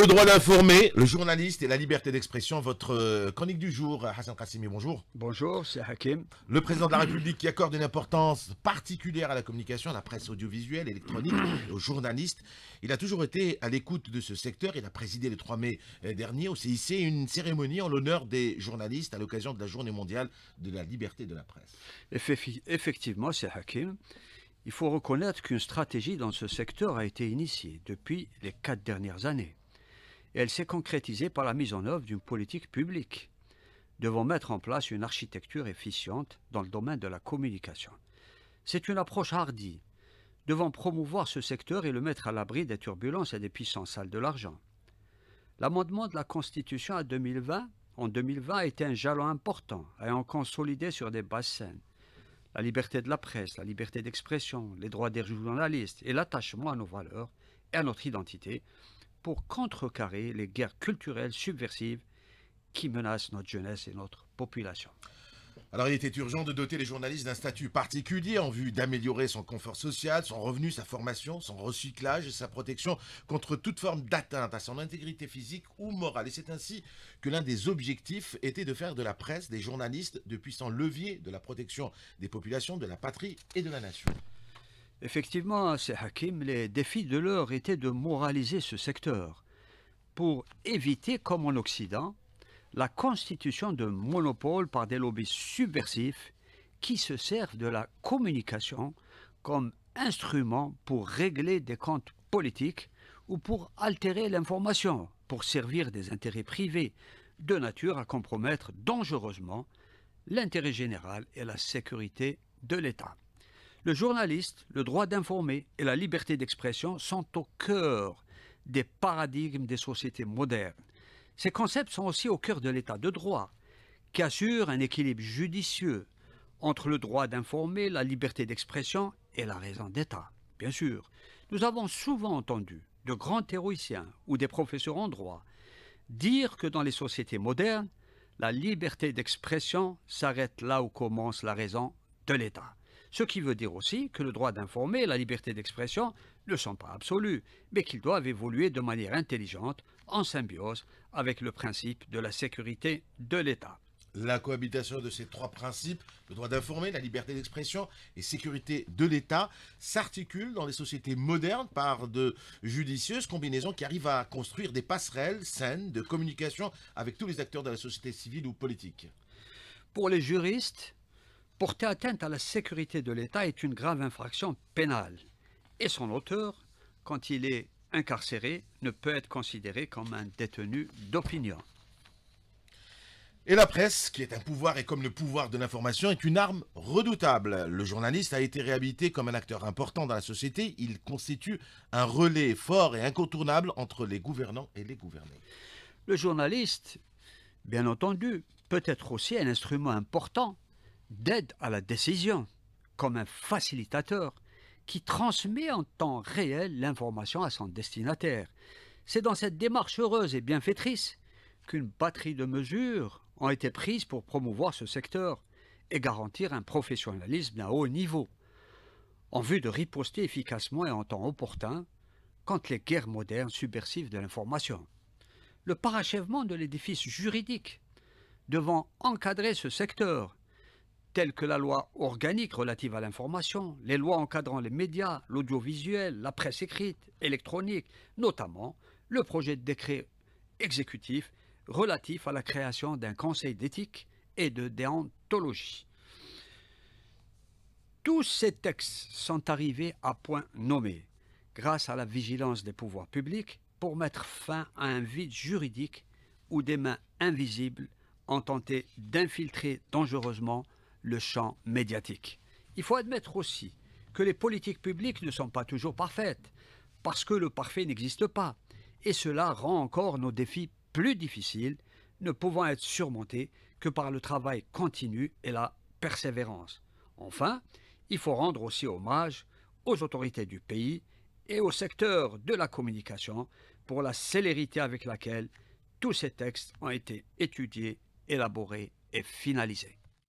Le droit d'informer, le journaliste et la liberté d'expression. Votre euh, chronique du jour, Hassan Kassimi, bonjour. Bonjour, c'est Hakim. Le président de la République qui accorde une importance particulière à la communication, à la presse audiovisuelle, électronique, et aux journalistes. Il a toujours été à l'écoute de ce secteur. Il a présidé le 3 mai euh, dernier au CIC une cérémonie en l'honneur des journalistes à l'occasion de la Journée mondiale de la liberté de la presse. Effectivement, c'est Hakim. Il faut reconnaître qu'une stratégie dans ce secteur a été initiée depuis les quatre dernières années elle s'est concrétisée par la mise en œuvre d'une politique publique devant mettre en place une architecture efficiente dans le domaine de la communication. C'est une approche hardie. devant promouvoir ce secteur et le mettre à l'abri des turbulences et des puissances sales de l'argent. L'amendement de la Constitution 2020, en 2020 était un jalon important, ayant consolidé sur des bases saines la liberté de la presse, la liberté d'expression, les droits des journalistes et l'attachement à nos valeurs et à notre identité, pour contrecarrer les guerres culturelles subversives qui menacent notre jeunesse et notre population. Alors il était urgent de doter les journalistes d'un statut particulier en vue d'améliorer son confort social, son revenu, sa formation, son recyclage et sa protection contre toute forme d'atteinte à son intégrité physique ou morale. Et c'est ainsi que l'un des objectifs était de faire de la presse des journalistes de puissants leviers de la protection des populations, de la patrie et de la nation. Effectivement, c'est Hakim, les défis de l'heure étaient de moraliser ce secteur pour éviter, comme en Occident, la constitution de monopoles par des lobbies subversifs qui se servent de la communication comme instrument pour régler des comptes politiques ou pour altérer l'information, pour servir des intérêts privés, de nature à compromettre dangereusement l'intérêt général et la sécurité de l'État. Le journaliste, le droit d'informer et la liberté d'expression sont au cœur des paradigmes des sociétés modernes. Ces concepts sont aussi au cœur de l'état de droit, qui assure un équilibre judicieux entre le droit d'informer, la liberté d'expression et la raison d'état. Bien sûr, nous avons souvent entendu de grands théoriciens ou des professeurs en droit dire que dans les sociétés modernes, la liberté d'expression s'arrête là où commence la raison de l'État. Ce qui veut dire aussi que le droit d'informer et la liberté d'expression ne sont pas absolus, mais qu'ils doivent évoluer de manière intelligente, en symbiose avec le principe de la sécurité de l'État. La cohabitation de ces trois principes, le droit d'informer, la liberté d'expression et sécurité de l'État, s'articule dans les sociétés modernes par de judicieuses combinaisons qui arrivent à construire des passerelles saines de communication avec tous les acteurs de la société civile ou politique. Pour les juristes, porter atteinte à la sécurité de l'État est une grave infraction pénale et son auteur, quand il est incarcéré, ne peut être considéré comme un détenu d'opinion. Et la presse, qui est un pouvoir et comme le pouvoir de l'information, est une arme redoutable. Le journaliste a été réhabilité comme un acteur important dans la société. Il constitue un relais fort et incontournable entre les gouvernants et les gouvernés. Le journaliste, bien entendu, peut être aussi un instrument important d'aide à la décision, comme un facilitateur qui transmet en temps réel l'information à son destinataire. C'est dans cette démarche heureuse et bienfaitrice qu'une batterie de mesures ont été prises pour promouvoir ce secteur et garantir un professionnalisme d'un haut niveau, en vue de riposter efficacement et en temps opportun contre les guerres modernes subversives de l'information. Le parachèvement de l'édifice juridique devant encadrer ce secteur telles que la loi organique relative à l'information, les lois encadrant les médias, l'audiovisuel, la presse écrite, électronique, notamment le projet de décret exécutif relatif à la création d'un conseil d'éthique et de déontologie. Tous ces textes sont arrivés à point nommé, grâce à la vigilance des pouvoirs publics pour mettre fin à un vide juridique où des mains invisibles ont tenté d'infiltrer dangereusement le champ médiatique. Il faut admettre aussi que les politiques publiques ne sont pas toujours parfaites, parce que le parfait n'existe pas, et cela rend encore nos défis plus difficiles, ne pouvant être surmontés que par le travail continu et la persévérance. Enfin, il faut rendre aussi hommage aux autorités du pays et au secteur de la communication pour la célérité avec laquelle tous ces textes ont été étudiés, élaborés et finalisés.